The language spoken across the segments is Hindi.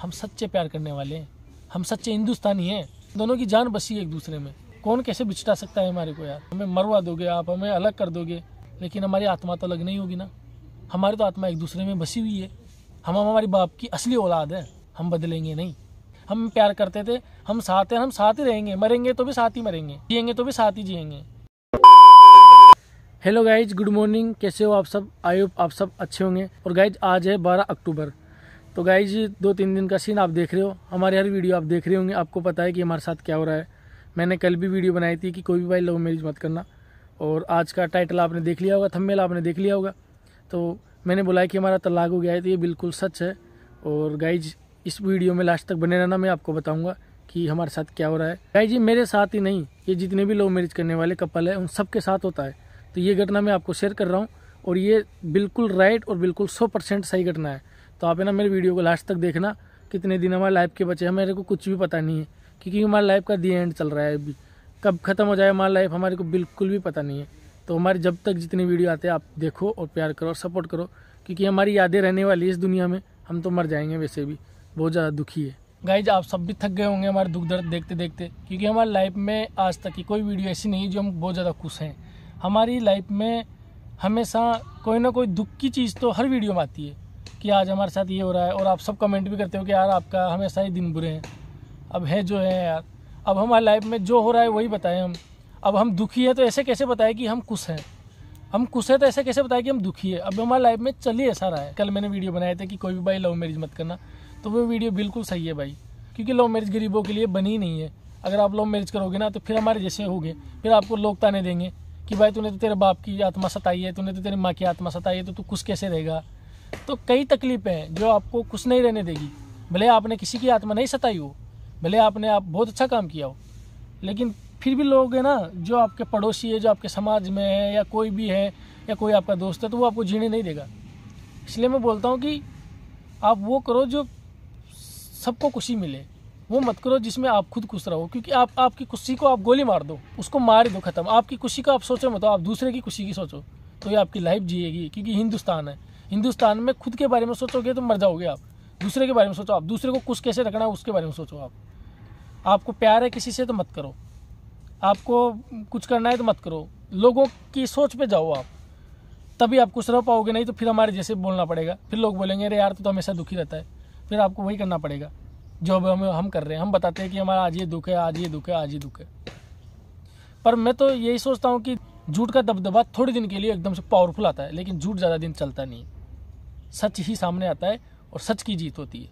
हम सच्चे प्यार करने वाले हैं हम सच्चे हिंदुस्तानी हैं दोनों की जान बसी है एक दूसरे में कौन कैसे बिछटा सकता है हमारे को यार हमें मरवा दोगे आप हमें अलग कर दोगे लेकिन हमारी आत्मा तो अलग नहीं होगी ना हमारी तो आत्मा एक दूसरे में बसी हुई है हम हमारे बाप की असली औलाद है हम बदलेंगे नहीं हम प्यार करते थे हम साथ हैं हम साथ ही रहेंगे मरेंगे तो भी साथ ही मरेंगे जियेंगे तो भी साथ ही जियेंगे हेलो गाइज गुड मॉर्निंग कैसे हो आप सब आयु आप सब अच्छे होंगे और गाइज आज है 12 अक्टूबर तो जी दो तीन दिन का सीन आप देख रहे हो हमारे हर वीडियो आप देख रहे होंगे आपको पता है कि हमारे साथ क्या हो रहा है मैंने कल भी वीडियो बनाई थी कि कोई भी भाई लव मैरिज मत करना और आज का टाइटल आपने देख लिया होगा थंबनेल आपने देख लिया होगा तो मैंने बोला कि हमारा तलाक तो हो गया है तो ये बिल्कुल सच है और जी इस वीडियो में लास्ट तक बने रहना मैं आपको बताऊँगा कि हमारे साथ क्या हो रहा है गाई जी मेरे साथ ही नहीं ये जितने भी लव मैरिज करने वाले कपल है उन सबके साथ होता है तो ये घटना मैं आपको शेयर कर रहा हूँ और ये बिल्कुल राइट और बिल्कुल सौ परसेंट सही घटना है तो आप है ना मेरे वीडियो को लास्ट तक देखना कितने दिन हमारे लाइफ के बचे हैं मेरे को कुछ भी पता नहीं है क्योंकि हमारे लाइफ का दी एंड चल रहा है अभी कब ख़त्म हो जाए हमारी लाइफ हमारे को बिल्कुल भी पता नहीं है तो हमारे जब तक जितनी वीडियो आते हैं आप देखो और प्यार करो और सपोर्ट करो क्योंकि हमारी यादें रहने वाली है इस दुनिया में हम तो मर जाएंगे वैसे भी बहुत ज़्यादा दुखी है गाइज आप सब भी थक गए होंगे हमारे दुख दर्द देखते देखते क्योंकि हमारी लाइफ में आज तक की कोई वीडियो ऐसी नहीं है जो हम बहुत ज़्यादा खुश हैं हमारी लाइफ में हमेशा कोई ना कोई दुख की चीज़ तो हर वीडियो में आती है कि आज हमारे साथ ये हो रहा है और आप सब कमेंट भी करते हो कि यार आपका हमेशा ही दिन बुरे हैं अब है जो है यार अब हमारी लाइफ में जो हो रहा है वही बताएं हम अब हम दुखी है तो ऐसे कैसे बताएं कि हम खुश हैं हम खुश हैं तो ऐसे कैसे बताएं कि हम दुखी है अब हमारे लाइफ में चल ही ऐसा रहा है कल मैंने वीडियो बनाए थे कि कोई भी भाई लव मैरिज मत करना तो वो वीडियो बिल्कुल सही है भाई क्योंकि लव मैरिज गरीबों के लिए बनी नहीं है अगर आप लव मैरिज करोगे ना तो फिर हमारे जैसे गए फिर आपको लोग ताने देंगे कि भाई तूने तो तेरे बाप की आत्मा सताई है तूने तो तेरी माँ की आत्मा सताई है तो तू कुछ कैसे रहेगा तो कई तकलीफ़ें हैं जो आपको कुछ नहीं रहने देगी भले आपने किसी की आत्मा नहीं सताई हो भले आपने आप बहुत अच्छा काम किया हो लेकिन फिर भी लोग हैं ना जो आपके पड़ोसी है जो आपके समाज में है या कोई भी है या कोई आपका दोस्त है तो वो आपको जीने नहीं देगा इसलिए मैं बोलता हूँ कि आप वो करो जो सबको खुशी मिले वो मत करो जिसमें आप खुद खुश रहो क्योंकि आप आपकी खुशी को आप गोली मार दो उसको मार दो ख़त्म आपकी खुशी को आप सोचो मत आप दूसरे की खुशी की सोचो तो ये आपकी लाइफ जिएगी क्योंकि हिंदुस्तान है हिंदुस्तान में खुद के बारे में सोचोगे तो मर जाओगे आप दूसरे के बारे में सोचो आप दूसरे को कुछ कैसे रखना है उसके बारे में सोचो आप आपको प्यार है किसी से तो मत करो आपको कुछ करना है तो मत करो लोगों की सोच पे जाओ आप तभी आप कुछ रह पाओगे नहीं तो फिर हमारे जैसे बोलना पड़ेगा फिर लोग बोलेंगे अरे यार तो, हमेशा दुखी रहता है फिर आपको वही करना पड़ेगा जो अब हम हम कर रहे हैं हम बताते हैं कि हमारा आज ये दुख है आज ये दुख है आज ये दुख है पर मैं तो यही सोचता हूँ कि झूठ का दबदबा थोड़े दिन के लिए एकदम से पावरफुल आता है लेकिन झूठ ज़्यादा दिन चलता नहीं है सच ही सामने आता है और सच की जीत होती है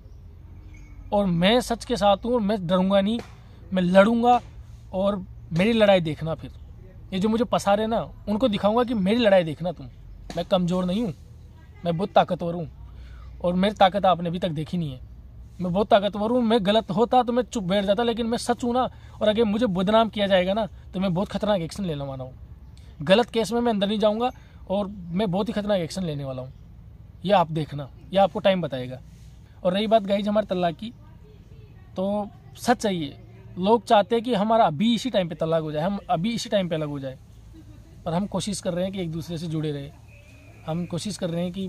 और मैं सच के साथ हूँ और मैं डरूंगा नहीं मैं लड़ूंगा और मेरी लड़ाई देखना फिर ये जो मुझे पसा रहे ना उनको दिखाऊंगा कि मेरी लड़ाई देखना तुम मैं कमज़ोर नहीं हूँ मैं बहुत ताकतवर हूँ और मेरी ताकत आपने अभी तक देखी नहीं है मैं बहुत ताकतवर हूँ मैं गलत होता तो मैं चुप बैठ जाता लेकिन मैं सच हूँ ना और अगर मुझे बदनाम किया जाएगा ना तो मैं बहुत खतरनाक एक्शन लेने वाला हूँ गलत केस में मैं अंदर नहीं जाऊँगा और मैं बहुत ही खतरनाक एक्शन लेने वाला हूँ ये आप देखना ये आपको टाइम बताएगा और रही बात गाइज हमारे तलाक की तो सच चाहिए लोग चाहते हैं कि हमारा अभी इसी टाइम पे तलाक हो जाए हम अभी इसी टाइम पे अलग हो जाए पर हम कोशिश कर रहे हैं कि एक दूसरे से जुड़े रहे हम कोशिश कर रहे हैं कि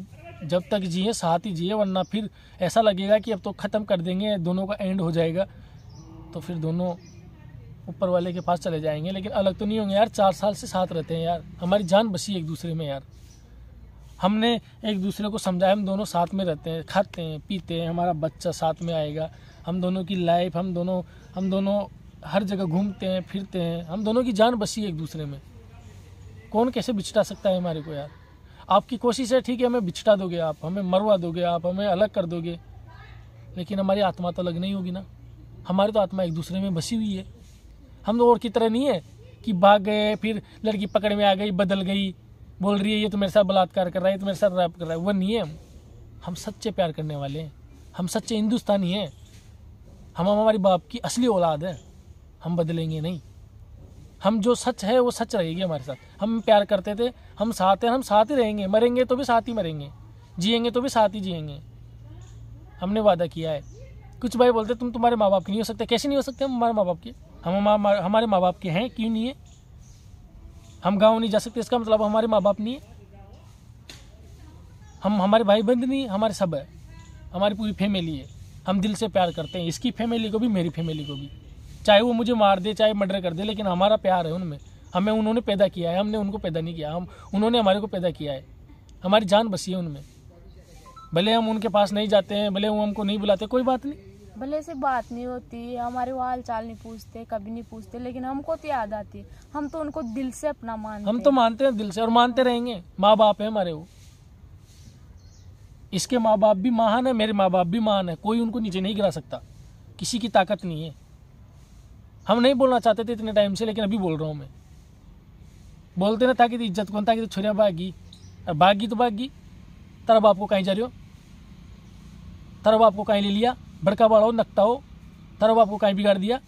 जब तक जिए साथ ही जिए वरना फिर ऐसा लगेगा कि अब तो ख़त्म कर देंगे दोनों का एंड हो जाएगा तो फिर दोनों ऊपर वाले के पास चले जाएंगे लेकिन अलग तो नहीं होंगे यार चार साल से साथ रहते हैं यार हमारी जान बसी एक दूसरे में यार हमने एक दूसरे को समझाया हम दोनों साथ में रहते हैं खाते हैं पीते हैं हमारा बच्चा साथ में आएगा हम दोनों की लाइफ हम दोनों हम दोनों हर जगह घूमते हैं फिरते हैं हम दोनों की जान बसी एक दूसरे में कौन कैसे बिछटा सकता है हमारे को यार आपकी कोशिश है ठीक है हमें बिछटा दोगे आप हमें मरवा दोगे आप हमें अलग कर दोगे लेकिन हमारी आत्मा तो अलग नहीं होगी ना हमारी तो आत्मा एक दूसरे में बसी हुई है हम तो और की तरह नहीं है कि भाग गए फिर लड़की पकड़ में आ गई बदल गई बोल रही है ये तो मेरे साथ बलात्कार कर रहा है ये तो मेरे साथ रैप कर रहा है वह नहीं है हम हम सच्चे प्यार करने वाले हैं हम सच्चे हिंदुस्तानी हैं हम हमारे बाप की असली औलाद है हम बदलेंगे नहीं हम जो सच है वो सच रहेगी हमारे साथ हम प्यार करते थे हम साथ हैं हम साथ ही रहेंगे मरेंगे तो भी साथ ही मरेंगे जिएंगे तो भी साथ ही जिएंगे हमने वादा किया है कुछ भाई बोलते तुम तुम्हारे माँ बाप के नहीं हो सकते कैसे नहीं हो सकते हम हमारे माँ बाप के हम हमारे माँ बाप के हैं क्यों नहीं है हम गांव नहीं जा सकते इसका मतलब हमारे माँ बाप नहीं है हम हमारे भाई बहन नहीं हमारे सब है हमारी पूरी फैमिली है हम दिल से प्यार करते हैं इसकी फैमिली को भी मेरी फैमिली को भी चाहे वो मुझे मार दे चाहे मर्डर कर दे लेकिन हमारा प्यार है उनमें हमें उन्होंने पैदा किया है हमने उनको पैदा नहीं किया हम उन्होंने हमारे को पैदा किया है हमारी जान बसी है उनमें भले हम उनके पास नहीं जाते हैं भले वो हमको नहीं बुलाते कोई बात नहीं भले से बात नहीं होती हमारे वो हाल चाल नहीं पूछते कभी नहीं पूछते लेकिन हमको तो याद आती हम तो उनको दिल से अपना मानते हम तो मानते हैं दिल से और मानते रहेंगे माँ बाप है हमारे वो इसके माँ बाप भी महान है मेरे माँ बाप भी महान है कोई उनको नीचे नहीं गिरा सकता किसी की ताकत नहीं है हम नहीं बोलना चाहते थे इतने टाइम से लेकिन अभी बोल रहा हूँ मैं बोलते ना ताकि तो इज्जत कौन ताकि कि तो छोरिया भागी और भागी तो भागी तरब आपको कहीं जा रहे हो तरब आपको कहीं ले लिया बड़का बड़ा हो नकता हो तरह आपको कहीं बिगाड़ दिया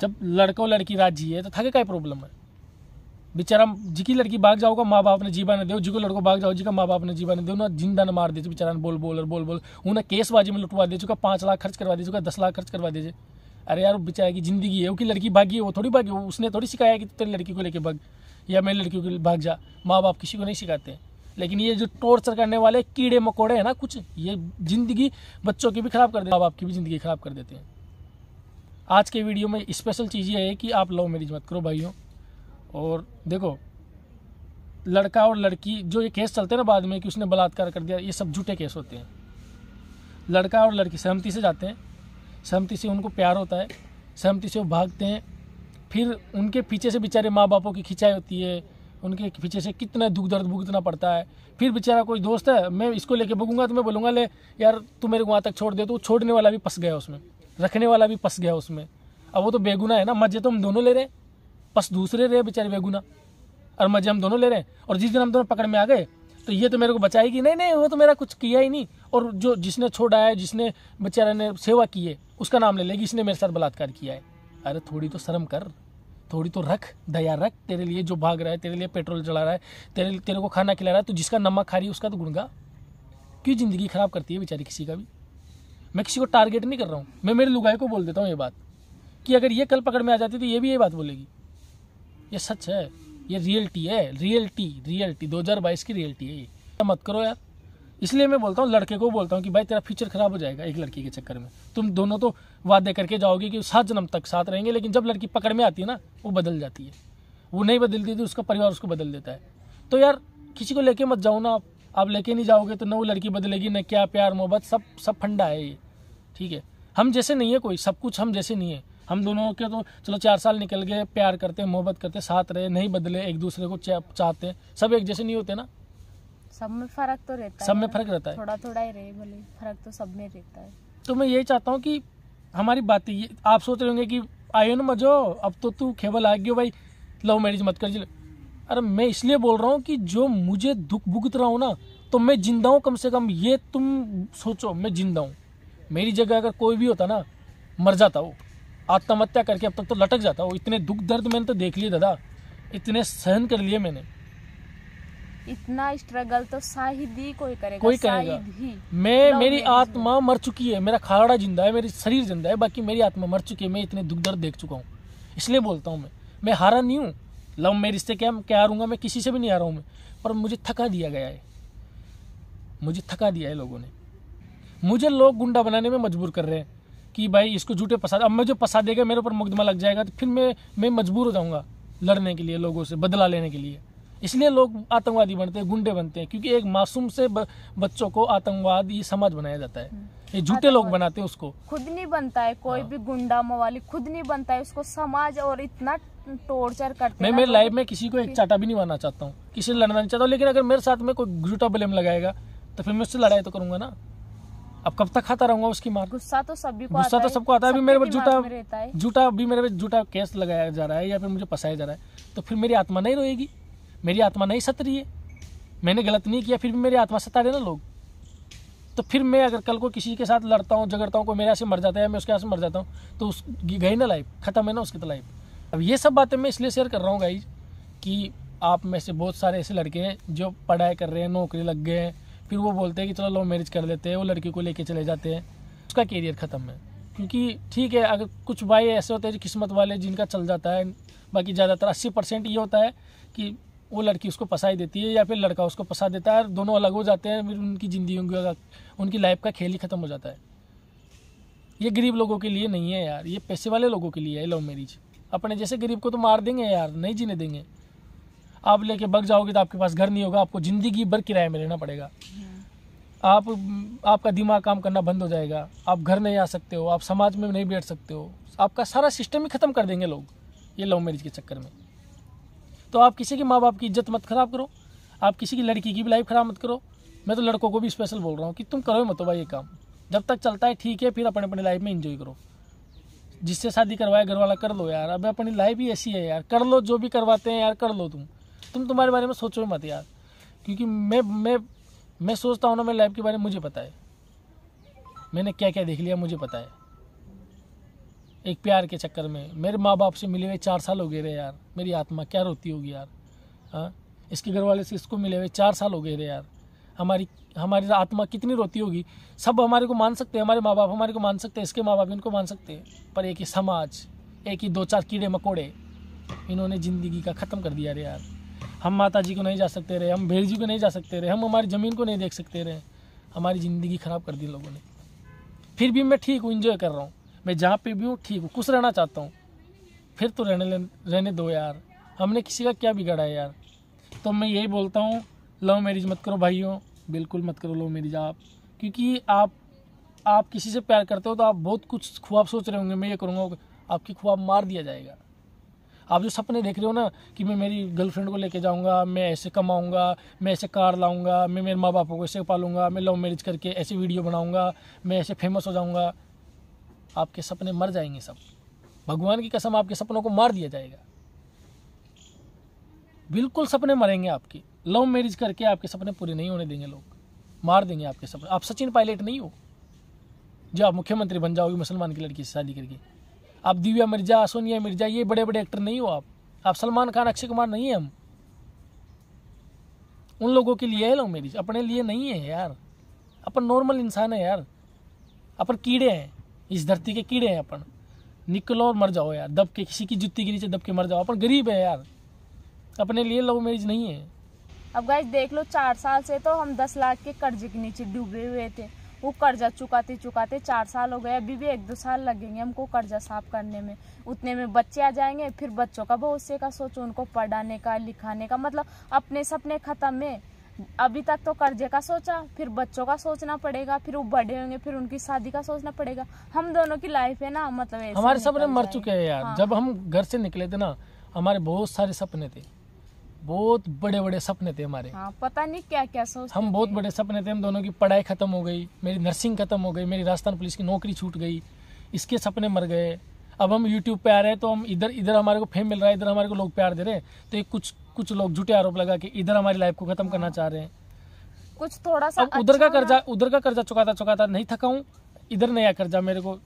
जब लड़कों लड़की राजी है तो थके का प्रॉब्लम है बेचारा जी की लड़की भाग जाओगा माँ बाप ने जीवा दे दो जी को लड़को भाग जाओ जी का माँ बाप ने जीवा दे उन्हें जिंदा ने मार दे बेचारा बोल बोल और बोल बोल उन्हें केसबाजी में लुटवा दे चुका पाँच लाख खर्च करवा दे चुका दस लाख खर्च करवा दीजिए अरे यार बेचारे की जिंदगी है उसकी लड़की भागी है वो थोड़ी भागी उसने थोड़ी सिखाया कि तेरी लड़की को लेकर भाग या मेरी लड़की को भाग जा माँ बाप किसी को नहीं सिखाते हैं लेकिन ये जो टॉर्चर करने वाले कीड़े मकोड़े हैं ना कुछ ये ज़िंदगी बच्चों की भी ख़राब कर देते माँ बाप की भी ज़िंदगी ख़राब कर देते हैं आज के वीडियो में स्पेशल चीज़ ये है कि आप लव मैरिज मत करो भाइयों और देखो लड़का और लड़की जो ये केस चलते हैं ना बाद में कि उसने बलात्कार कर दिया ये सब झूठे केस होते हैं लड़का और लड़की सहमति से जाते हैं सहमति से उनको प्यार होता है सहमति से वो भागते हैं फिर उनके पीछे से बेचारे माँ बापों की खिंचाई होती है उनके पीछे से कितना दुख दर्द भुगतना पड़ता है फिर बेचारा कोई दोस्त है मैं इसको लेके भुगूंगा तो मैं बोलूँगा ले यार तू मेरे को वहाँ तक छोड़ दे तो छोड़ने वाला भी फंस गया उसमें रखने वाला भी फंस गया उसमें अब वो तो बेगुना है ना मजे तो हम दोनों ले रहे हैं बस दूसरे रहे बेचारे बेगुना और मजे हम दोनों ले रहे हैं और जिस दिन हम दोनों पकड़ में आ गए तो ये तो मेरे को बचाएगी नहीं नहीं वो तो मेरा कुछ किया ही नहीं और जो जिसने छोड़ा है जिसने बेचारा ने सेवा की है उसका नाम ले लेगी इसने मेरे साथ बलात्कार किया है अरे थोड़ी तो शर्म कर थोड़ी तो रख दया रख तेरे लिए जो भाग रहा है तेरे लिए पेट्रोल चला रहा है तेरे तेरे को खाना खिला रहा है तो जिसका नमक खा रही है उसका तो गुणगा क्यों ज़िंदगी ख़राब करती है बेचारी किसी का भी मैं किसी को टारगेट नहीं कर रहा हूँ मैं मेरे लुगाई को बोल देता हूँ ये बात कि अगर ये कल पकड़ में आ जाती तो ये भी ये बात बोलेगी ये सच है ये रियलिटी है रियलिटी रियलिटी दो की रियलिटी है ये मत करो यार इसलिए मैं बोलता हूँ लड़के को बोलता हूँ कि भाई तेरा फ्यूचर खराब हो जाएगा एक लड़की के चक्कर में तुम दोनों तो वादे करके जाओगे कि सात जन्म तक साथ रहेंगे लेकिन जब लड़की पकड़ में आती है ना वो बदल जाती है वो नहीं बदलती थी तो उसका परिवार उसको बदल देता है तो यार किसी को लेके मत जाओ ना आप आप लेके नहीं जाओगे तो न वो लड़की बदलेगी न क्या प्यार मोहब्बत सब सब फंडा है ये ठीक है हम जैसे नहीं है कोई सब कुछ हम जैसे नहीं है हम दोनों के तो चलो चार साल निकल गए प्यार करते मोहब्बत करते साथ रहे नहीं बदले एक दूसरे को चाहते सब एक जैसे नहीं होते ना सब में फर्क तो रहता सब में फर्क रहता है थोड़ा थोड़ा ही रहे भले फर्क तो सब में रहता है तो मैं यही चाहता हूँ कि हमारी बात ये आप सोच रहे होंगे कि आयो न मजो अब तो तू खेबल आ गयो भाई लव मैरिज मत कर अरे मैं इसलिए बोल रहा हूँ कि जो मुझे दुख भुगत रहा हूँ ना तो मैं जिंदा हूँ कम से कम ये तुम सोचो मैं जिंदा हूँ मेरी जगह अगर कोई भी होता ना मर जाता वो आत्महत्या करके अब तक तो लटक जाता वो इतने दुख दर्द मैंने तो देख लिए दादा इतने सहन कर लिए मैंने इतना स्ट्रगल तो शाहिद ही कोई करेगा कोई करेगा मैं मेरी आत्मा मर चुकी है मेरा खाड़ा जिंदा है मेरी शरीर जिंदा है बाकी मेरी आत्मा मर चुकी है मैं इतने दुख दर्द देख चुका हूँ इसलिए बोलता हूँ मैं मैं हारा नहीं हूँ लव मेरिज रिश्ते क्या क्या हारूंगा मैं किसी से भी नहीं हारा हूँ मैं पर मुझे थका दिया गया है मुझे थका दिया है लोगों ने मुझे लोग गुंडा बनाने में मजबूर कर रहे हैं कि भाई इसको झूठे पसाद अब मुझे फंसा देगा मेरे ऊपर मुकदमा लग जाएगा तो फिर मैं मैं मजबूर हो जाऊँगा लड़ने के लिए लोगों से बदला लेने के लिए इसलिए लोग आतंकवादी बनते हैं गुंडे बनते हैं क्योंकि एक मासूम से ब, बच्चों को आतंकवाद ये समाज बनाया जाता है ये झूठे लोग बनाते हैं उसको खुद नहीं बनता है कोई हाँ। भी गुंडा मवाली खुद नहीं बनता है उसको समाज और इतना टॉर्चर करते मैं मेरे लाइफ में किसी को एक चाटा भी नहीं मानना चाहता हूँ किसी से लड़ना नहीं चाहता हूँ लेकिन अगर मेरे साथ में कोई झूठा ब्लेम लगाएगा तो फिर मैं उससे लड़ाई तो करूंगा ना अब कब तक खाता रहूंगा उसकी मार गुस्सा तो सभी को गुस्सा तो सबको आता है अभी मेरे पर झूठा झूठा अभी मेरे पे झूठा केस लगाया जा रहा है या फिर मुझे फंसाया जा रहा है तो फिर मेरी आत्मा नहीं रोएगी मेरी आत्मा नहीं सत रही है मैंने गलत नहीं किया फिर भी मेरी आत्मा सता रहे ना लोग तो फिर मैं अगर कल को किसी के साथ लड़ता हूँ झगड़ता हूँ कोई मेरे यहाँ से मर जाता है मैं उसके यहाँ से मर जाता हूँ तो उस गई ना लाइफ ख़त्म है ना उसकी तो लाइफ अब ये सब बातें मैं इसलिए शेयर कर रहा हूँ गाई कि आप में से बहुत सारे ऐसे लड़के हैं जो पढ़ाई कर रहे हैं नौकरी लग गए हैं फिर वो बोलते हैं कि चलो लव मैरिज कर लेते हैं वो लड़की को लेके चले जाते हैं उसका कैरियर ख़त्म है क्योंकि ठीक है अगर कुछ भाई ऐसे होते हैं जो किस्मत वाले जिनका चल जाता है बाकी ज़्यादातर अस्सी परसेंट ये होता है कि वो लड़की उसको फंसाई देती है या फिर लड़का उसको फंसा देता है दोनों अलग हो जाते हैं फिर उनकी ज़िंदगी उनकी लाइफ का खेल ही ख़त्म हो जाता है ये गरीब लोगों के लिए नहीं है यार ये पैसे वाले लोगों के लिए है लव मैरिज अपने जैसे गरीब को तो मार देंगे यार नहीं जीने देंगे आप लेके बग जाओगे तो आपके पास घर नहीं होगा आपको ज़िंदगी भर किराए में रहना पड़ेगा आप आपका दिमाग काम करना बंद हो जाएगा आप घर नहीं आ सकते हो आप समाज में नहीं बैठ सकते हो आपका सारा सिस्टम ही ख़त्म कर देंगे लोग ये लव मैरिज के चक्कर में तो आप किसी के माँ बाप की इज्जत मत खराब करो आप किसी की लड़की की भी लाइफ खराब मत करो मैं तो लड़कों को भी स्पेशल बोल रहा हूँ कि तुम करो मत भाई ये काम जब तक चलता है ठीक है फिर अपने अपने लाइफ में इंजॉय करो जिससे शादी करवाए घर वाला कर लो यार अब अपनी लाइफ ही ऐसी है यार कर लो जो भी करवाते हैं यार कर लो तुम तुम तुम्हारे बारे में सोचो मत यार क्योंकि मैं मैं मैं सोचता हूँ ना मेरी लाइफ के बारे में मुझे पता है मैंने क्या क्या देख लिया मुझे पता है एक प्यार के चक्कर में मेरे माँ बाप से मिले हुए चार साल हो गए रहे यार मेरी आत्मा क्या रोती होगी यार हाँ इसके घर वाले से इसको मिले हुए चार साल हो गए रहे यार हमारी हमारी आत्मा कितनी रोती होगी सब हमारे को मान सकते हैं हमारे माँ बाप हमारे को मान सकते हैं इसके माँ बाप इनको मान सकते हैं पर एक ही समाज एक ही दो चार कीड़े मकोड़े इन्होंने ज़िंदगी का ख़त्म कर दिया रे यार हम माता जी को नहीं जा सकते रहे हम भेड़ जी को नहीं जा सकते रहे हम हमारी ज़मीन को नहीं देख सकते रहे हमारी ज़िंदगी ख़राब कर दी लोगों ने फिर भी मैं ठीक हूँ इन्जॉय कर रहा हूँ मैं जहाँ पे भी हूँ ठीक हूँ खुश रहना चाहता हूँ फिर तो रहने रहने दो यार हमने किसी का क्या बिगाड़ा है यार तो मैं यही बोलता हूँ लव मैरिज मत करो भाइयों बिल्कुल मत करो लव मैरिज आप क्योंकि आप आप किसी से प्यार करते हो तो आप बहुत कुछ ख्वाब सोच रहे होंगे मैं ये करूँगा आपकी ख्वाब मार दिया जाएगा आप जो सपने देख रहे हो ना कि मैं मेरी गर्लफ्रेंड को लेके जाऊंगा मैं ऐसे कमाऊंगा मैं ऐसे कार लाऊंगा मैं मेरे माँ बापों को ऐसे पालूंगा मैं लव मैरिज करके ऐसी वीडियो बनाऊंगा मैं ऐसे फेमस हो जाऊंगा आपके सपने मर जाएंगे सब भगवान की कसम आपके सपनों को मार दिया जाएगा बिल्कुल सपने मरेंगे आपके लव मैरिज करके आपके सपने पूरे नहीं होने देंगे लोग मार देंगे आपके सपने आप सचिन पायलट नहीं हो जो आप मुख्यमंत्री बन जाओगे मुसलमान की लड़की से शादी करके आप दिव्या मिर्जा सोनिया मिर्जा ये बड़े बड़े एक्टर नहीं हो आप आप सलमान खान अक्षय कुमार नहीं हैं हम उन लोगों के लिए है लव मैरिज अपने लिए नहीं है यार अपन नॉर्मल इंसान है यार अपन कीड़े हैं इस धरती के कीड़े हैं अपन निकलो और मर जाओ यार दब के किसी की जुत्ती के नीचे दब के मर जाओ अपन गरीब है यार अपने लिए लव मैरिज नहीं है अब गाइस देख लो चार साल से तो हम दस लाख के कर्ज के नीचे डूबे हुए थे वो कर्जा चुकाते चुकाते चार साल हो गए अभी भी एक दो साल लगेंगे हमको कर्जा साफ करने में उतने में बच्चे आ जाएंगे फिर बच्चों का भविष्य का सोचो उनको पढ़ाने का लिखाने का मतलब अपने सपने ख़त्म है अभी तक तो कर्जे का सोचा फिर बच्चों का सोचना पड़ेगा फिर वो बड़े होंगे फिर उनकी शादी का सोचना पड़ेगा हम दोनों की लाइफ है ना मतलब हमारे सपने मर चुके हैं यार हाँ। जब हम घर से निकले थे ना हमारे बहुत सारे सपने थे बहुत बड़े बड़े सपने थे हमारे हाँ, पता नहीं क्या क्या सोच हम बहुत बड़े सपने थे हम दोनों की पढ़ाई खत्म हो गई मेरी नर्सिंग खत्म हो गई मेरी राजस्थान पुलिस की नौकरी छूट गई इसके सपने मर गए अब हम यूट्यूब पे आ रहे हैं तो हम इधर इधर हमारे को फेम मिल रहा है इधर हमारे को लोग प्यार दे रहे हैं तो ये कुछ कुछ लोग झूठे आरोप लगा के इधर हमारी लाइफ को खत्म करना चाह रहे हैं कुछ थोड़ा सा अच्छा उधर का कर्जा उधर का कर्जा चुकाता चुकाता नहीं थका हूँ इधर नया कर्जा मेरे को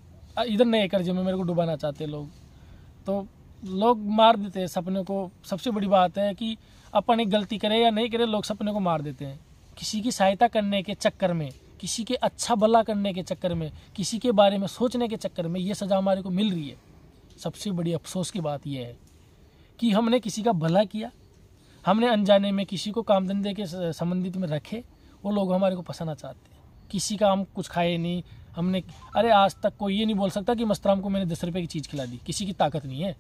इधर नए कर्जे में मेरे को डुबाना चाहते लोग तो लोग मार देते हैं सपने को सबसे बड़ी बात है कि अपन एक गलती करे या नहीं करे लोग सपने को मार देते हैं किसी की सहायता करने के चक्कर में किसी के अच्छा भला करने के चक्कर में किसी के बारे में सोचने के चक्कर में ये सज़ा हमारे को मिल रही है सबसे बड़ी अफसोस की बात यह है कि हमने किसी का भला किया हमने अनजाने में किसी को काम धंधे के संबंधित में रखे वो लोग हमारे को फंसाना चाहते हैं किसी का हम कुछ खाए नहीं हमने अरे आज तक कोई ये नहीं बोल सकता कि मस्तराम को मैंने दस रुपये की चीज़ खिला दी किसी की ताकत नहीं है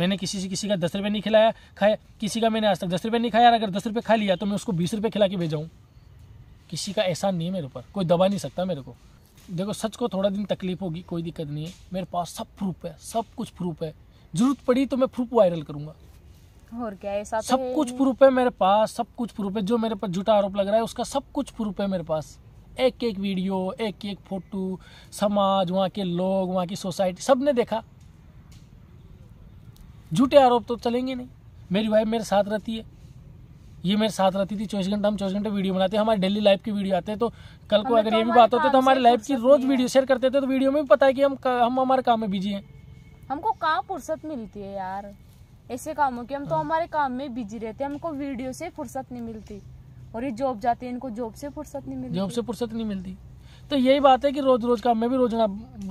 मैंने किसी से किसी का दस रुपये नहीं खिलाया खाया किसी का मैंने आज तक दस रुपये नहीं खाया अगर दस रुपये खा लिया तो मैं उसको बीस रुपये खिला के भेजाऊँ किसी का एहसान नहीं है मेरे ऊपर कोई दबा नहीं सकता मेरे को देखो सच को थोड़ा दिन तकलीफ होगी कोई दिक्कत नहीं है मेरे पास सब प्रूफ है सब कुछ प्रूफ है जरूरत पड़ी तो मैं प्रूफ वायरल करूंगा और क्या ऐसा तो सब कुछ प्रूफ है मेरे पास सब कुछ प्रूफ है जो मेरे पर झूठा आरोप लग रहा है उसका सब कुछ प्रूफ है मेरे पास एक एक वीडियो एक एक फोटो समाज वहाँ के लोग वहाँ की सोसाइटी सब ने देखा झूठे आरोप तो चलेंगे नहीं मेरी वाइफ मेरे साथ रहती है ये मेरे साथ रहती थी चौबीस घंटा हम चौबीस घंटे वीडियो बनाते हैं हमारे डेली लाइफ की वीडियो आते हैं तो कल को अगर तो ये भी बात होती तो हमारे लाइफ की रोज वीडियो शेयर करते थे तो वीडियो में भी पता है कि हम हम हमारे काम में बिजी हैं हमको कहाँ फुर्सत मिलती है यार ऐसे कामों की हम तो हाँ। हमारे काम में बिजी रहते हैं हमको वीडियो से फुर्सत नहीं मिलती और ये जॉब जाते हैं इनको जॉब से फुर्सत नहीं मिलती जॉब से फुर्सत नहीं मिलती तो यही बात है कि रोज रोज काम में भी रोजना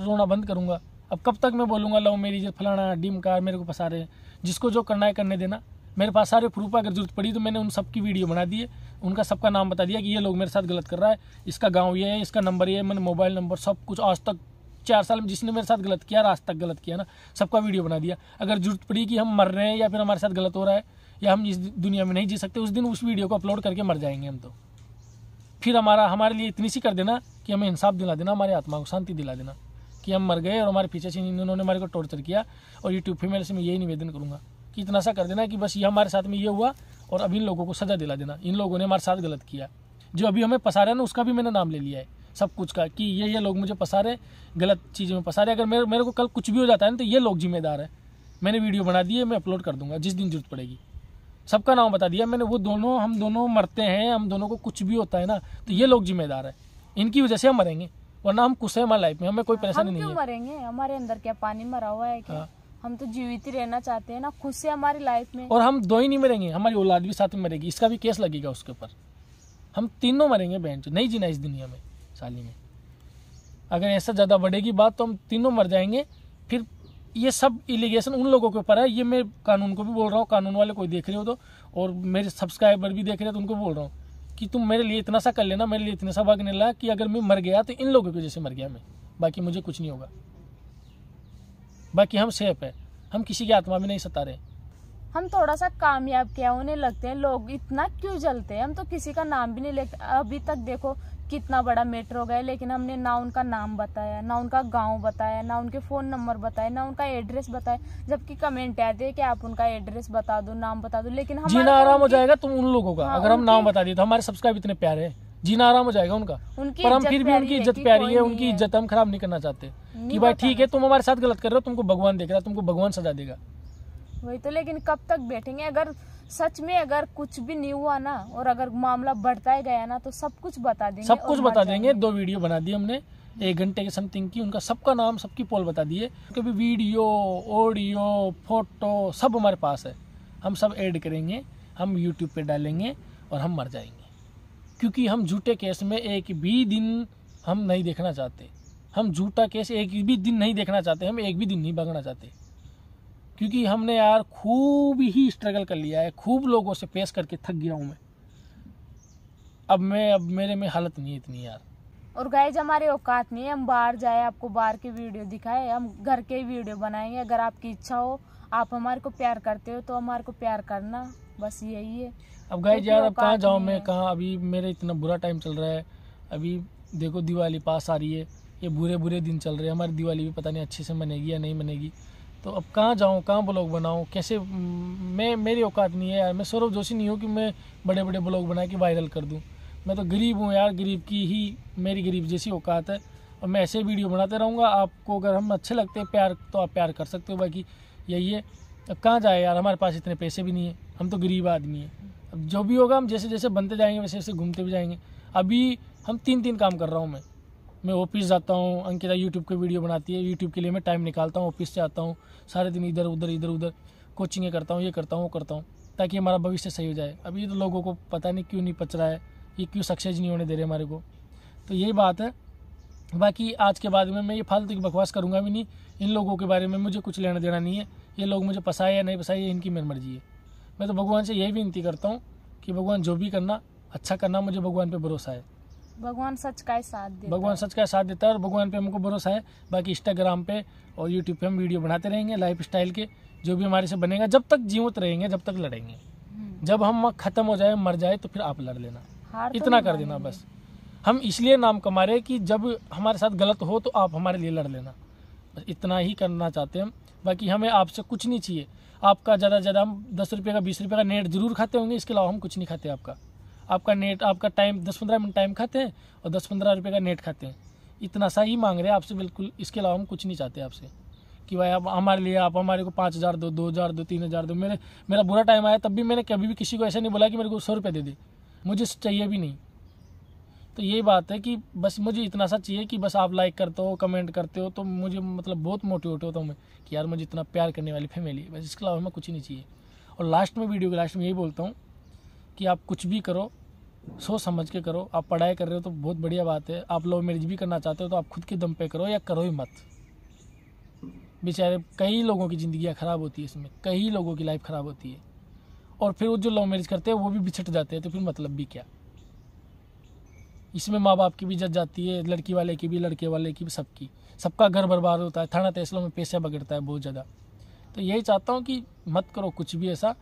रोना बंद करूंगा अब कब तक मैं बोलूंगा लव मेरी जो फलाना डीम कार मेरे को फंसा रहे जिसको जो करना है करने देना मेरे पास सारे प्रूफ अगर जरूरत पड़ी तो मैंने उन सबकी वीडियो बना दी है उनका सबका नाम बता दिया कि ये लोग मेरे साथ गलत कर रहा है इसका गाँव ये है इसका नंबर ये है मैंने मोबाइल नंबर सब कुछ आज तक चार साल में जिसने मेरे साथ गलत किया आज तक गलत किया ना सबका वीडियो बना दिया अगर जरूरत पड़ी कि हम मर रहे हैं या फिर हमारे साथ गलत हो रहा है या हम इस दुनिया में नहीं जी सकते उस दिन उस वीडियो को अपलोड करके मर जाएंगे हम तो फिर हमारा हमारे लिए इतनी सी कर देना कि हमें इंसाफ दिला देना हमारे आत्मा को शांति दिला देना कि हम मर गए और हमारे पीछे से इन्होंने हमारे को टॉर्चर किया और यूट्यूब फीमेल से मैं यही निवेदन करूँगा कि इतना सा कर देना कि बस ये हमारे साथ में ये हुआ और अब इन लोगों को सजा दिला देना इन लोगों ने हमारे साथ गलत किया जो अभी हमें पसारा ना उसका भी मैंने नाम ले लिया है सब कुछ का कि ये ये लोग मुझे पसा रहे गलत चीज़ में पसा रहे अगर मेरे मेरे को कल कुछ भी हो जाता है ना तो ये लोग जिम्मेदार है मैंने वीडियो बना दी है मैं अपलोड कर दूंगा जिस दिन जरूरत पड़ेगी सबका नाम बता दिया मैंने वो दोनों हम दोनों मरते हैं हम दोनों को कुछ भी होता है ना तो ये लोग जिम्मेदार है इनकी वजह से हम मरेंगे वरना हम कुछ है हमारे लाइफ में हमें कोई परेशानी नहीं है मरेंगे हमारे अंदर क्या पानी मरा हुआ है क्या? हाँ। हम तो जीवित ही रहना चाहते हैं ना खुद से हमारी लाइफ में और हम दो ही नहीं मरेंगे हमारी औलाद भी साथ में मरेगी इसका भी केस लगेगा उसके ऊपर हम तीनों मरेंगे बहन नहीं जीना इस दुनिया में साली में अगर ऐसा ज़्यादा बढ़ेगी बात तो हम तीनों मर जाएंगे फिर ये सब इलीगेशन उन लोगों के ऊपर है ये मैं कानून को भी बोल रहा हूँ कानून वाले कोई देख रहे हो तो और मेरे सब्सक्राइबर भी देख रहे हो तो उनको बोल रहा हूँ कि तुम मेरे लिए इतना सा कर लेना मेरे लिए इतना सा भागने लगा कि अगर मैं मर गया तो इन लोगों की वजह से मर गया मैं बाकी मुझे कुछ नहीं होगा बाकी हम सेफ है हम किसी की आत्मा भी नहीं सता रहे हम थोड़ा सा कामयाब क्या होने लगते हैं लोग इतना क्यों जलते हैं हम तो किसी का नाम भी नहीं लेते अभी तक देखो कितना बड़ा मेट्रो हो गया लेकिन हमने ना उनका नाम बताया ना उनका गांव बताया ना उनके फ़ोन नंबर बताया ना उनका एड्रेस बताया जबकि कमेंट आते हैं कि आप उनका एड्रेस बता दो नाम बता दो लेकिन हम जीना तो आराम हो जाएगा तुम उन लोगों का हाँ, अगर हम नाम बता दिए तो हमारे सब्सक्राइब इतने प्यारे हैं जीना आराम हो जाएगा उनका पर हम फिर भी उनकी इज्जत प्यारी है उनकी इज्जत हम खराब नहीं करना चाहते कि भाई ठीक है तुम हमारे साथ गलत कर रहे हो तुमको भगवान देख रहा है तुमको भगवान सजा देगा वही तो लेकिन कब तक बैठेंगे अगर सच में अगर कुछ भी नहीं हुआ ना और अगर मामला बढ़ता ही गया ना तो सब कुछ बता देंगे सब कुछ बता देंगे दो वीडियो बना दी हमने एक घंटे के समथिंग की उनका सबका नाम सबकी पोल बता दिए कभी वीडियो ऑडियो फोटो सब हमारे पास है हम सब ऐड करेंगे हम यूट्यूब पे डालेंगे और हम मर जाएंगे क्योंकि हम झूठे केस में एक भी दिन हम नहीं देखना चाहते हम झूठा केस एक भी दिन नहीं देखना चाहते हम एक भी दिन नहीं भागना चाहते क्योंकि हमने यार खूब ही स्ट्रगल कर लिया है खूब लोगों से पेश करके थक गया हूँ मैं अब मैं अब मेरे में हालत नहीं इतनी यार और गाइज हमारे औकात नहीं है हम बाहर जाए आपको बाहर के वीडियो दिखाए हम घर के वीडियो बनाएंगे अगर आपकी इच्छा हो आप हमारे को प्यार करते हो तो हमारे को प्यार करना बस यही है अब गाय यार अब कहाँ जाऊँ मैं कहाँ अभी मेरे इतना बुरा टाइम चल रहा है अभी देखो दिवाली पास आ रही है ये बुरे बुरे दिन चल रहे हैं हमारी दिवाली भी पता नहीं अच्छे से मनेगी या नहीं मनेगी तो अब कहाँ जाऊँ कहाँ ब्लॉग बनाऊँ कैसे मैं मेरी औकात नहीं है यार मैं सौरभ जोशी नहीं हूँ कि मैं बड़े बड़े ब्लॉग बना के वायरल कर दूँ मैं तो गरीब हूँ यार गरीब की ही मेरी गरीब जैसी औकात है और मैं ऐसे वीडियो बनाते रहूँगा आपको अगर हम अच्छे लगते हैं प्यार तो आप प्यार कर सकते हो बाकी यही है अब कहाँ जाए यार हमारे पास इतने पैसे भी नहीं है हम तो गरीब आदमी हैं अब जो भी होगा हम जैसे जैसे बनते जाएंगे वैसे वैसे घूमते भी जाएंगे अभी हम तीन तीन काम कर रहा हूँ मैं मैं ऑफिस जाता हूँ अंकिता यूट्यूब की वीडियो बनाती है यूट्यूब के लिए मैं टाइम निकालता हूँ ऑफिस से आता हूँ सारे दिन इधर उधर इधर उधर कोचिंगें करता हूँ ये करता हूँ वो करता हूँ ताकि हमारा भविष्य सही हो जाए अभी तो लोगों को पता नहीं क्यों नहीं पच रहा है ये क्यों सक्सेस नहीं होने दे रहे हमारे को तो यही बात है बाकी आज के बाद में मैं ये फालतू की बकवास करूँगा भी नहीं इन लोगों के बारे में मुझे कुछ लेना देना नहीं है ये लोग मुझे पसाए या नहीं पसाए ये इनकी मेरी मर्जी है मैं तो भगवान से यही विनती करता हूँ कि भगवान जो भी करना अच्छा करना मुझे भगवान पे भरोसा है भगवान सच का ही साथ देता भगवान सच का साथ देता है और भगवान पे हमको भरोसा है बाकी इंस्टाग्राम पे और यूट्यूब पे हम वीडियो बनाते रहेंगे लाइफ स्टाइल के जो भी हमारे से बनेगा जब तक जीवित रहेंगे जब तक लड़ेंगे हम्म। जब हम खत्म हो जाए मर जाए तो फिर आप लड़ लेना तो इतना कर देना बस हम इसलिए नाम कमा रहे कि जब हमारे साथ गलत हो तो आप हमारे लिए लड़ लेना इतना ही करना चाहते हैं बाकी हमें आपसे कुछ नहीं चाहिए आपका ज़्यादा ज़्यादा हम दस रुपये का बीस रुपये का नेट ज़रूर खाते होंगे इसके अलावा हम कुछ नहीं खाते आपका आपका नेट आपका टाइम दस पंद्रह मिनट टाइम खाते हैं और दस पंद्रह रुपये का नेट खाते हैं इतना सा ही मांग रहे हैं आपसे बिल्कुल इसके अलावा हम कुछ नहीं चाहते आपसे कि भाई आप हमारे लिए आप हमारे को पाँच हज़ार दो दो हज़ार दो तीन हज़ार दो मेरे मेरा बुरा टाइम आया तब भी मैंने कभी भी किसी को ऐसा नहीं बोला कि मेरे को सौ रुपये दे दे मुझे चाहिए भी नहीं तो यही बात है कि बस मुझे इतना सा चाहिए कि बस आप लाइक करते हो कमेंट करते हो तो मुझे मतलब बहुत मोटिवेट होता हूँ मैं कि यार मुझे इतना प्यार करने वाली फैमिली बस इसके अलावा हमें कुछ ही नहीं चाहिए और लास्ट में वीडियो के लास्ट में यही बोलता हूँ कि आप कुछ भी करो सोच समझ के करो आप पढ़ाई कर रहे हो तो बहुत बढ़िया बात है आप लव मैरिज भी करना चाहते हो तो आप खुद के दम पे करो या करो ही मत बेचारे कई लोगों की ज़िंदियाँ ख़राब होती है इसमें कई लोगों की लाइफ ख़राब होती है और फिर वो जो लव मैरिज करते हैं वो भी बिछट जाते हैं तो फिर मतलब भी क्या इसमें माँ बाप की भी इज्जत जाती है लड़की वाले की भी लड़के वाले की भी सबकी सबका घर बर्बाद होता है थाना तहसलों में पैसा बगड़ता है बहुत ज़्यादा तो यही चाहता हूँ कि मत करो कुछ भी ऐसा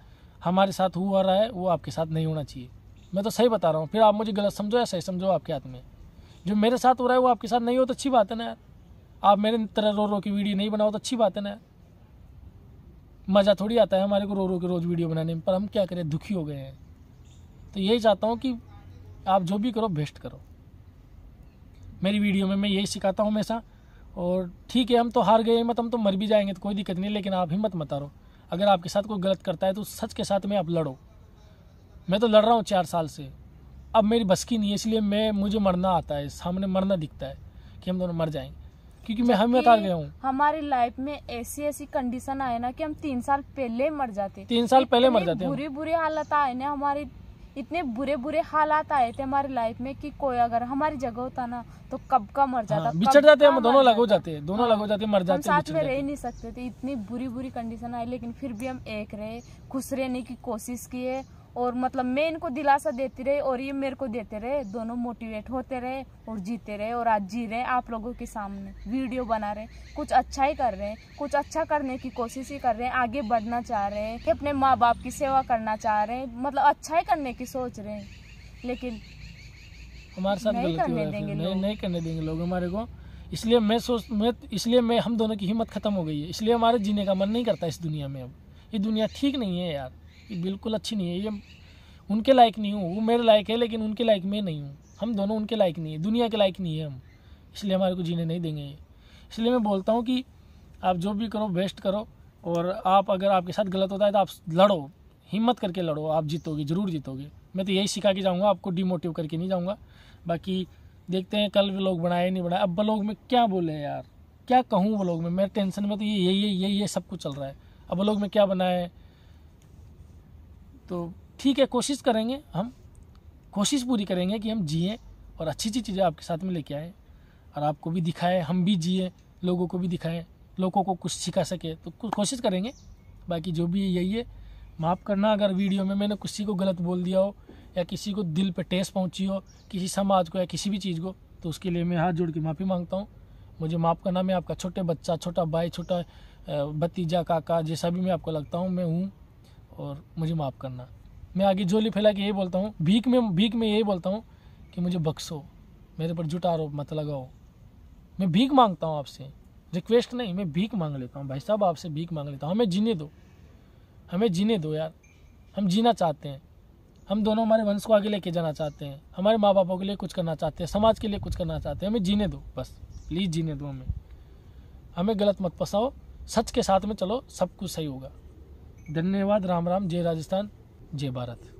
हमारे साथ हुआ रहा है वो आपके साथ नहीं होना चाहिए मैं तो सही बता रहा हूँ फिर आप मुझे गलत समझो या सही समझो आपके हाथ में जो मेरे साथ हो रहा है वो आपके साथ नहीं हो तो अच्छी बात है ना यार आप मेरे तरह रो रो की वीडियो नहीं बनाओ तो अच्छी बात है ना मज़ा थोड़ी आता है हमारे को रो रो के रोज़ वीडियो बनाने में पर हम क्या करें दुखी हो गए हैं तो यही चाहता हूँ कि आप जो भी करो बेस्ट करो मेरी वीडियो में मैं यही सिखाता हूँ हमेशा और ठीक है हम तो हार गए मत हम तो मर भी जाएंगे तो कोई दिक्कत नहीं लेकिन आप हिम्मत मत हारो अगर आपके साथ कोई गलत करता है तो सच के साथ में आप लड़ो मैं तो लड़ रहा हूँ चार साल से अब मेरी बस की नहीं है इसलिए मैं मुझे मरना आता है सामने मरना दिखता है कि हम दोनों मर जाएंगे क्योंकि मैं हमें हार गया हूँ हमारी लाइफ में ऐसी ऐसी कंडीशन आए ना कि हम तीन साल पहले मर जाते तीन साल पहले मर जाते बुरी बुरी हालत आए ना हमारी इतने बुरे बुरे हालात आए थे हमारी लाइफ में कि कोई अगर हमारी जगह होता ना तो कब का मर जाता हाँ, बिछड़ जाते हम दोनों लग हो जाते हैं दोनों लग हो जाते मर जाते साथ में रह नहीं सकते थे इतनी बुरी बुरी कंडीशन आई लेकिन फिर भी हम एक रहे खुश रहने की कोशिश की है और मतलब मैं इनको दिलासा देती रही और ये मेरे को देते रहे दोनों मोटिवेट होते रहे और जीते रहे और आज जी रहे आप लोगों के सामने वीडियो बना रहे कुछ अच्छा ही कर रहे हैं कुछ अच्छा करने की कोशिश ही कर रहे हैं आगे बढ़ना चाह रहे हैं अपने माँ बाप की सेवा करना चाह रहे हैं मतलब अच्छा ही करने की सोच रहे हैं लेकिन हमारे साथ नहीं करने देंगे नहीं, नहीं करने देंगे लोग हमारे को इसलिए मैं सोच मैं इसलिए मैं हम दोनों की हिम्मत खत्म हो गई है इसलिए हमारे जीने का मन नहीं करता इस दुनिया में अब ये दुनिया ठीक नहीं है यार बिल्कुल अच्छी नहीं है ये उनके लायक नहीं हूँ वो मेरे लायक है लेकिन उनके लायक मैं नहीं हूँ हम दोनों उनके लायक नहीं है दुनिया के लायक नहीं है हम इसलिए हमारे को जीने नहीं देंगे ये इसलिए मैं बोलता हूँ कि आप जो भी करो बेस्ट करो और आप अगर आपके साथ गलत होता है तो आप लड़ो हिम्मत करके लड़ो आप जीतोगे ज़रूर जीतोगे मैं तो यही सिखा के जाऊँगा आपको डिमोटिव करके नहीं जाऊँगा बाकी देखते हैं कल लोग बनाए नहीं बनाए अब ब्लॉग में क्या बोले यार क्या कहूँ ब्लॉग में मेरे टेंशन में तो ये यही यही ये सब कुछ चल रहा है अब ब्लॉग में क्या बनाए तो ठीक है कोशिश करेंगे हम कोशिश पूरी करेंगे कि हम जिए और अच्छी अच्छी चीज़ें आपके साथ में लेके आए और आपको भी दिखाएं हम भी जिए लोगों को भी दिखाएं लोगों को कुछ सिखा सके तो कोशिश करेंगे बाकी जो भी है यही है माफ़ करना अगर वीडियो में मैंने किसी को गलत बोल दिया हो या किसी को दिल पे टेस पहुंची हो किसी समाज को या किसी भी चीज़ को तो उसके लिए मैं हाथ जोड़ के माफ़ी मांगता हूँ मुझे माफ़ करना मैं आपका छोटे बच्चा छोटा भाई छोटा भतीजा काका जैसा भी मैं आपको लगता हूँ मैं हूँ और मुझे माफ़ करना मैं आगे झोली फैला के यही बोलता हूँ भीख में भीख में यही बोलता हूँ कि मुझे बख्सो मेरे पर जुटा रो मत लगाओ मैं भीख मांगता हूँ आपसे रिक्वेस्ट नहीं मैं भीख मांग लेता हूँ भाई साहब आपसे भीख मांग लेता हूँ हमें जीने दो हमें जीने दो यार हम जीना चाहते हैं हम दोनों हमारे वंश को आगे लेके जाना चाहते हैं हमारे माँ बापों के लिए कुछ करना चाहते हैं समाज के लिए कुछ करना चाहते हैं हमें जीने दो बस प्लीज़ जीने दो हमें हमें गलत मत फंसाओ सच के साथ में चलो सब कुछ सही होगा धन्यवाद राम राम जय राजस्थान जय भारत